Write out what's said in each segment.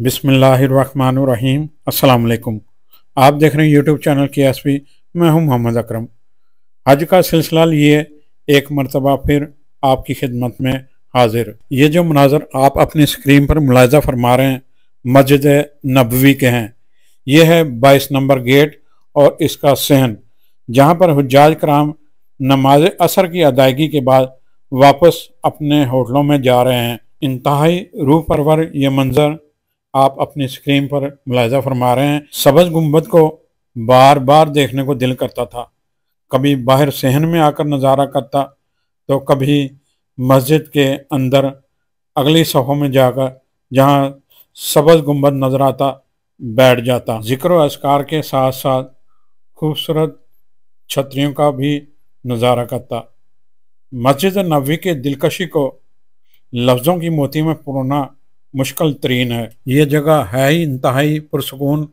बिसमीम् अल्लाम आप देख रहे हैं यूट्यूब चैनल के एस मैं हूं मोहम्मद अकरम आज का सिलसिला लिए एक मरतबा फिर आपकी खिदमत में हाजिर ये जो मनाजर आप अपनी स्क्रीन पर मुलायजा फरमा रहे हैं मस्जिद नबवी के हैं ये है बाईस नंबर गेट और इसका सहन जहाँ पर हजाज कराम नमाज असर की अदायगी के बाद वापस अपने होटलों में जा रहे हैं इंतहाई रूह परवर ये मंज़र आप अपनी स्क्रीन पर मुलायजा फरमा रहे हैं सबज गुम्बद को बार बार देखने को दिल करता था कभी बाहर सहन में आकर नज़ारा करता तो कभी मस्जिद के अंदर अगली सफ़ों में जाकर जहाँ सबज गुम्बद नज़र आता बैठ जाता ज़िक्र असकार के साथ साथ खूबसूरत छतरियों का भी नज़ारा करता मस्जिद नबी के दिलकशी को लफ्ज़ों की मोती में पुरोना मुश्किल तरीन है ये जगह है ही इंतहाई पुरसकून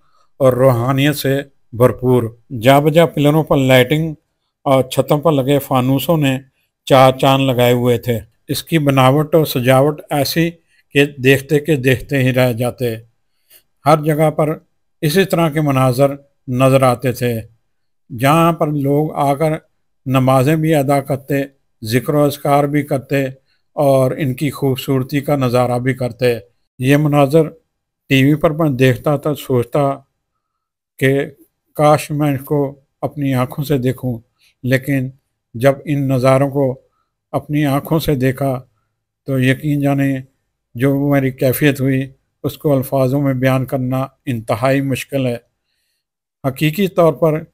और रूहानियत से भरपूर जा बजा पिलरों पर लाइटिंग और छतों पर लगे फानूसों ने चार चांद लगाए हुए थे इसकी बनावट और सजावट ऐसी कि देखते के देखते ही रह जाते हर जगह पर इसी तरह के मनाजर नज़र आते थे जहाँ पर लोग आकर नमाज़ें भी अदा करते ज़िक्र असकार भी करते और इनकी खूबसूरती का नज़ारा भी करते ये मनाजर टीवी पर मैं देखता था सोचता कि काश मैं इसको अपनी आँखों से देखूं लेकिन जब इन नज़ारों को अपनी आँखों से देखा तो यकीन जाने जो मेरी कैफियत हुई उसको अल्फाजों में बयान करना इंतहाई मुश्किल है हकीकी तौर पर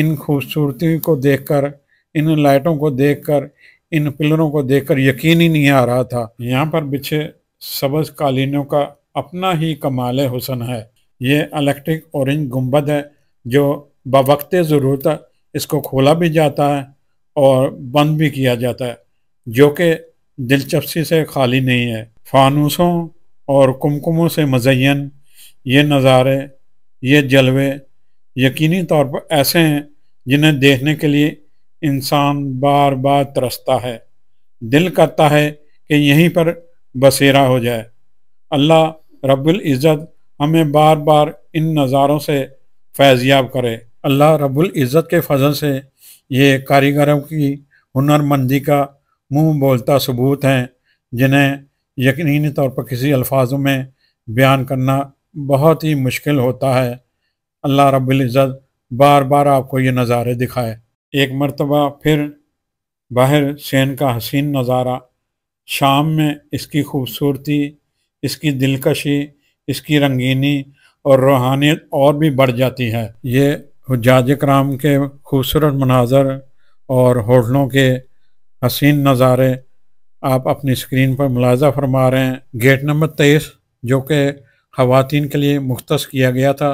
इन खूबसूरती को देखकर इन लाइटों को देखकर इन पिलरों को देखकर यकीन ही नहीं आ रहा था यहाँ पर बिछे सबज कालीनों का अपना ही कमाल हुसन है ये इलेक्ट्रिक औरेंज गुम्बद है जो बवक्त ज़रूरत इसको खोला भी जाता है और बंद भी किया जाता है जो कि दिलचस्पी से खाली नहीं है फानूसों और कुमकुमों से मजयन ये नज़ारे ये जलवे यकीनी तौर पर ऐसे हैं जिन्हें देखने के लिए इंसान बार बार तरसता है दिल करता है कि यहीं पर बसेरा हो जाए अल्लाह रब्बुल इज़्ज़त हमें बार बार इन नज़ारों से फैज़याब करे अल्लाह रब्बुल इज़्ज़त के फजल से ये कारीगरों की हुनरमंदी का मुंह बोलता सबूत हैं जिन्हें यकीनी तौर पर किसी अल्फाजों में बयान करना बहुत ही मुश्किल होता है अल्लाह रब्बुल इज़्ज़त बार बार आपको ये नज़ारे दिखाए एक मरतबा फिर बाहर सैन का हसीन नज़ारा शाम में इसकी खूबसूरती इसकी दिलकशी इसकी रंगीनी और रूहानियत और भी बढ़ जाती है ये हजाज कराम के खूबसूरत मनाजर और होटलों के हसीन नज़ारे आप अपनी स्क्रीन पर मुलाजा फरमा रहे हैं गेट नंबर तेईस जो कि ख़वान के लिए मुख्त किया गया था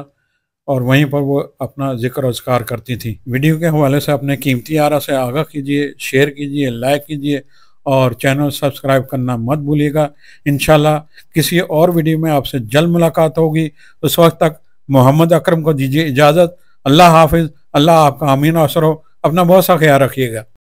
और वहीं पर वो अपना जिक्र रोजगार करती थी वीडियो के हवाले से अपने कीमती आरा से आगाह कीजिए शेयर कीजिए लाइक कीजिए और चैनल सब्सक्राइब करना मत भूलिएगा इन किसी और वीडियो में आपसे जल्द मुलाकात होगी उस वक्त तक मोहम्मद अकरम को दीजिए इजाज़त अल्लाह हाफिज़ अल्लाह आपका अमीन असर हो अपना बहुत सा ख्याल रखिएगा